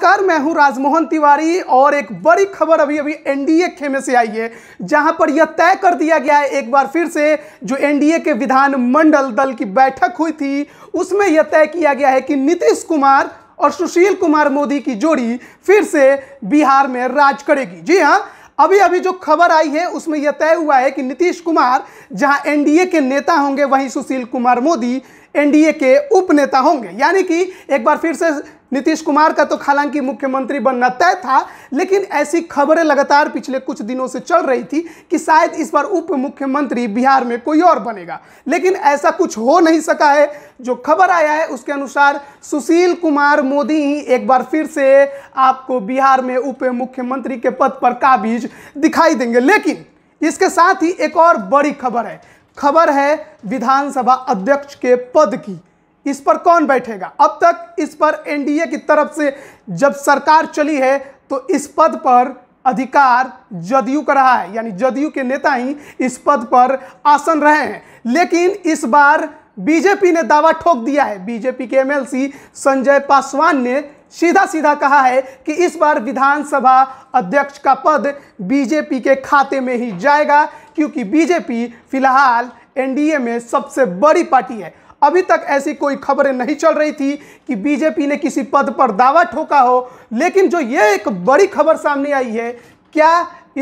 नमस्कार मैं हूं राजमोहन तिवारी और एक बड़ी खबर अभी अभी एनडीए खेमे से आई है जहां पर यह तय कर दिया गया है एक बार फिर से जो एनडीए के विधान मंडल दल की बैठक हुई थी उसमें यह तय किया गया है कि नीतीश कुमार और सुशील कुमार मोदी की जोड़ी फिर से बिहार में राज करेगी जी हाँ अभी अभी जो खबर आई है उसमें यह तय हुआ है कि नीतीश कुमार जहाँ एन के नेता होंगे वहीं सुशील कुमार मोदी एनडीए के उपनेता होंगे यानी कि एक बार फिर से नीतीश कुमार का तो हालांकि मुख्यमंत्री बनना तय था लेकिन ऐसी खबरें लगातार पिछले कुछ दिनों से चल रही थी कि शायद इस बार उप मुख्यमंत्री बिहार में कोई और बनेगा लेकिन ऐसा कुछ हो नहीं सका है जो खबर आया है उसके अनुसार सुशील कुमार मोदी ही एक बार फिर से आपको बिहार में उप मुख्यमंत्री के पद पर काबिज दिखाई देंगे लेकिन इसके साथ ही एक और बड़ी खबर है खबर है विधानसभा अध्यक्ष के पद की इस पर कौन बैठेगा अब तक इस पर एनडीए की तरफ से जब सरकार चली है तो इस पद पर अधिकार जदयू का रहा है यानी जदयू के नेता ही इस पद पर आसन रहे हैं लेकिन इस बार बीजेपी ने दावा ठोक दिया है बीजेपी के एमएलसी संजय पासवान ने सीधा सीधा कहा है कि इस बार विधानसभा अध्यक्ष का पद बीजेपी के खाते में ही जाएगा क्योंकि बीजेपी फिलहाल एनडीए में सबसे बड़ी पार्टी है अभी तक ऐसी कोई खबरें नहीं चल रही थी कि बीजेपी ने किसी पद पर दावा ठोका हो लेकिन जो ये एक बड़ी खबर सामने आई है क्या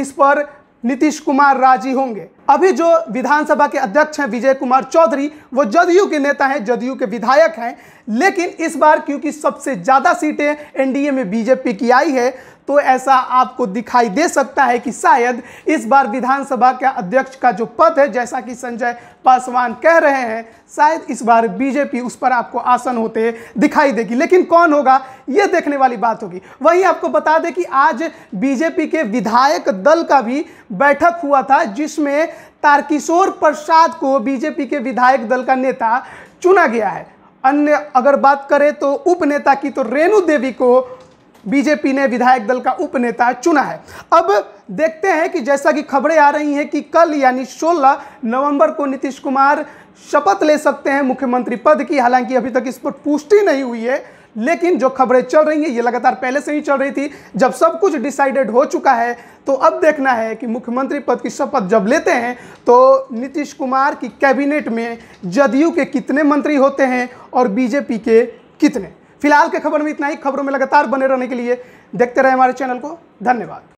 इस पर नीतीश कुमार राजी होंगे अभी जो विधानसभा के अध्यक्ष हैं विजय कुमार चौधरी वो जदयू के नेता हैं जदयू के विधायक हैं लेकिन इस बार क्योंकि सबसे ज़्यादा सीटें एनडीए में बीजेपी की आई है तो ऐसा आपको दिखाई दे सकता है कि शायद इस बार विधानसभा के अध्यक्ष का जो पद है जैसा कि संजय पासवान कह रहे हैं शायद इस बार बीजेपी उस पर आपको आसन होते दिखाई देगी लेकिन कौन होगा ये देखने वाली बात होगी वहीं आपको बता दें कि आज बीजेपी के विधायक दल का भी बैठक हुआ था जिसमें तारकिशोर प्रसाद को बीजेपी के विधायक दल का नेता चुना गया है अन्य अगर बात करें तो उपनेता की तो रेणु देवी को बीजेपी ने विधायक दल का उपनेता चुना है अब देखते हैं कि जैसा कि खबरें आ रही हैं कि कल यानी 16 नवंबर को नीतीश कुमार शपथ ले सकते हैं मुख्यमंत्री पद की हालांकि अभी तक इस पर पुष्टि नहीं हुई है लेकिन जो खबरें चल रही हैं ये लगातार पहले से ही चल रही थी जब सब कुछ डिसाइडेड हो चुका है तो अब देखना है कि मुख्यमंत्री पद की शपथ जब लेते हैं तो नीतीश कुमार की कैबिनेट में जदयू के कितने मंत्री होते हैं और बीजेपी के कितने फिलहाल के खबर में इतना ही खबरों में लगातार बने रहने के लिए देखते रहे हमारे चैनल को धन्यवाद